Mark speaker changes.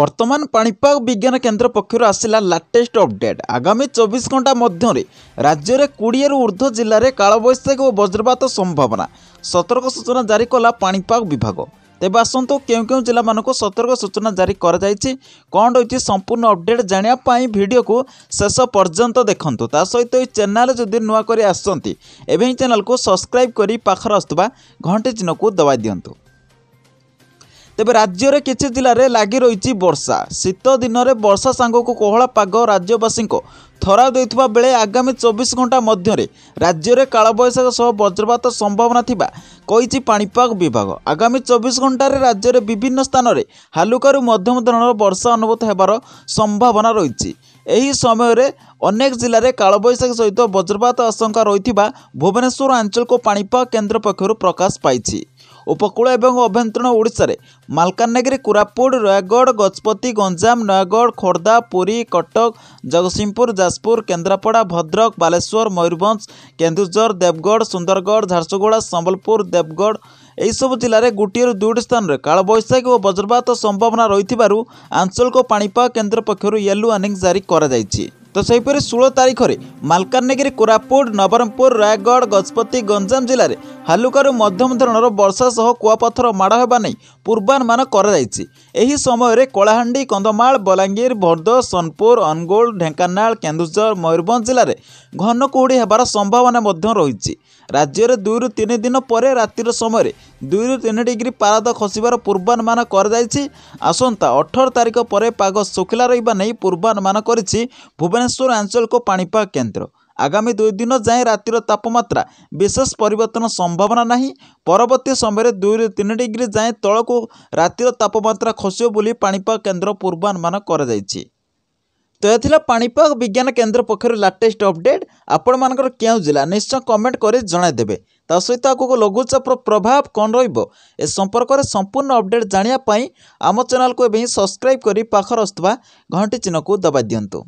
Speaker 1: বর্তমান পাপাগ বিজ্ঞান কেন্দ্র পক্ষ আসা লাটেস্ট অপডেট আগামী চব্বিশ ঘণ্টা মধ্যে রাজ্যের কোড়ি ঊর্ধ্ব জেলার কালবৈশাখী ও বজ্রপাত সম্ভাবনা সতর্ক সূচনা জারি কলা পাপাগ বিভাগ তেবে আসন্তু কেউ কেউ জেলা মানুষ সতর্ক সূচনা জারি করা যাই কণ রয়েছে সম্পূর্ণ অপডেট জাঁয়া ভিডিও কু শেষ পর্যন্ত দেখুন তা সহিত এই চ্যানেল যদি নূয়া করে আসছেন এবং এই চ্যানেল সবসক্রাইব করে পাখে আসুবা ঘণ্টি চিহ্নক দবাই দিও ତେବେ ରାଜ୍ୟରେ କିଛି ଜିଲ୍ଲାରେ ଲାଗି ରହିଛି ବର୍ଷା ଶୀତ ଦିନରେ ବର୍ଷା ସାଙ୍ଗକୁ କୋହଳ ପାଗ ରାଜ୍ୟବାସୀଙ୍କୁ ଥରାଉ ଦେଇଥିବା ବେଳେ ଆଗାମୀ ଚବିଶ ଘଣ୍ଟା ମଧ୍ୟରେ ରାଜ୍ୟରେ କାଳବୈଶାଖ ସହ ବଜ୍ରପାତ ସମ୍ଭାବନା ଥିବା କହିଛି ପାଣିପାଗ ବିଭାଗ ଆଗାମୀ ଚବିଶ ଘଣ୍ଟାରେ ରାଜ୍ୟରେ ବିଭିନ୍ନ ସ୍ଥାନରେ ହାଲୁକାରୁ ମଧ୍ୟମ ଧରଣର ବର୍ଷା ଅନୁଭୂତ ହେବାର ସମ୍ଭାବନା ରହିଛି ଏହି ସମୟରେ ଅନେକ ଜିଲ୍ଲାରେ କାଳବୈଶାଖ ସହିତ ବଜ୍ରପାତ ଆଶଙ୍କା ରହିଥିବା ଭୁବନେଶ୍ୱର ଆଞ୍ଚଳିକ ପାଣିପାଗ କେନ୍ଦ୍ର ପକ୍ଷରୁ ପ୍ରକାଶ ପାଇଛି ଉପକୂଳ ଏବଂ ଅଭ୍ୟନ୍ତରୀଣ ଓଡ଼ିଶାରେ ମାଲକାନଗିରି କୋରାପୁଟ ରୟଗଡ଼ ଗଜପତି ଗଞ୍ଜାମ ନୟାଗଡ଼ ଖୋର୍ଦ୍ଧା ପୁରୀ କଟକ ଜଗତସିଂହପୁର ଯାଜପୁର କେନ୍ଦ୍ରାପଡ଼ା ଭଦ୍ରକ ବାଲେଶ୍ୱର ମୟୂରଭଞ୍ଜ କେନ୍ଦୁଝର ଦେବଗଡ଼ ସୁନ୍ଦରଗଡ଼ ଝାରସୁଗୁଡ଼ା ସମ୍ବଲପୁର ଦେବଗଡ଼ ଏହିସବୁ ଜିଲ୍ଲାରେ ଗୋଟିଏରୁ ଦୁଇଟି ସ୍ଥାନରେ କାଳବୈଶାଖୀ ଓ ବଜ୍ରପାତ ସମ୍ଭାବନା ରହିଥିବାରୁ ଆଞ୍ଚଳିକ ପାଣିପାଗ କେନ୍ଦ୍ର ପକ୍ଷରୁ ୟେଲୋ ୱାର୍ଣ୍ଣିଂ ଜାରି କରାଯାଇଛି ତ ସେହିପରି ଷୋହଳ ତାରିଖରେ ମାଲକାନଗିରି କୋରାପୁଟ ନବରଙ୍ଗପୁର ରାୟଗଡ଼ ଗଜପତି ଗଞ୍ଜାମ ଜିଲ୍ଲାରେ ହାଲୁକାରୁ ମଧ୍ୟମ ଧରଣର ବର୍ଷା ସହ କୁଆପଥର ମାଡ଼ ହେବା ନେଇ ପୂର୍ବାନୁମାନ କରାଯାଇଛି ଏହି ସମୟରେ କଳାହାଣ୍ଡି କନ୍ଧମାଳ ବଲାଙ୍ଗୀର ଭଦ୍ର ସୋନପୁର ଅନୁଗୁଳ ଢେଙ୍କାନାଳ କେନ୍ଦୁଝର ମୟୂରଭଞ୍ଜ ଜିଲ୍ଲାରେ ଘନ କୁହୁଡ଼ି ହେବାର ସମ୍ଭାବନା ମଧ୍ୟ ରହିଛି ରାଜ୍ୟରେ ଦୁଇରୁ ତିନି ଦିନ ପରେ ରାତିର ସମୟରେ ଦୁଇରୁ ତିନି ଡିଗ୍ରୀ ପାରଦ ଖସିବାର ପୂର୍ବାନୁମାନ କରାଯାଇଛି ଆସନ୍ତା ଅଠର ତାରିଖ ପରେ ପାଗ ଶୁଖିଲା ରହିବା ନେଇ ପୂର୍ବାନୁମାନ କରିଛି ଭୁବନେଶ୍ୱର ଆଞ୍ଚଳିକ ପାଣିପାଗ କେନ୍ଦ୍ର ଆଗାମୀ ଦୁଇ ଦିନ ଯାଏଁ ରାତିର ତାପମାତ୍ରା ବିଶେଷ ପରିବର୍ତ୍ତନ ସମ୍ଭାବନା ନାହିଁ ପରବର୍ତ୍ତୀ ସମୟରେ ଦୁଇରୁ ତିନି ଡିଗ୍ରୀ ଯାଏଁ ତଳକୁ ରାତିର ତାପମାତ୍ରା ଖସିବ ବୋଲି ପାଣିପାଗ କେନ୍ଦ୍ର ପୂର୍ବାନୁମାନ କରାଯାଇଛି ତ ଏଥିଲା ପାଣିପାଗ ବିଜ୍ଞାନ କେନ୍ଦ୍ର ପକ୍ଷରୁ ଲାଟେଷ୍ଟ ଅପଡ଼େଟ୍ ଆପଣମାନଙ୍କର କେଉଁ ଜିଲ୍ଲା ନିଶ୍ଚୟ କମେଣ୍ଟ କରି ଜଣାଇଦେବେ ତା ସହିତ ଆଗକୁ ଲଘୁଚାପ ପ୍ରଭାବ କ'ଣ ରହିବ ଏ ସମ୍ପର୍କରେ ସମ୍ପୂର୍ଣ୍ଣ ଅପଡେଟ୍ ଜାଣିବା ପାଇଁ ଆମ ଚ୍ୟାନେଲକୁ ଏବେ ହିଁ ସବସ୍କ୍ରାଇବ୍ କରି ପାଖରେ ଆସୁଥିବା ଘଣ୍ଟି ଚିହ୍ନକୁ ଦବାଇ ଦିଅନ୍ତୁ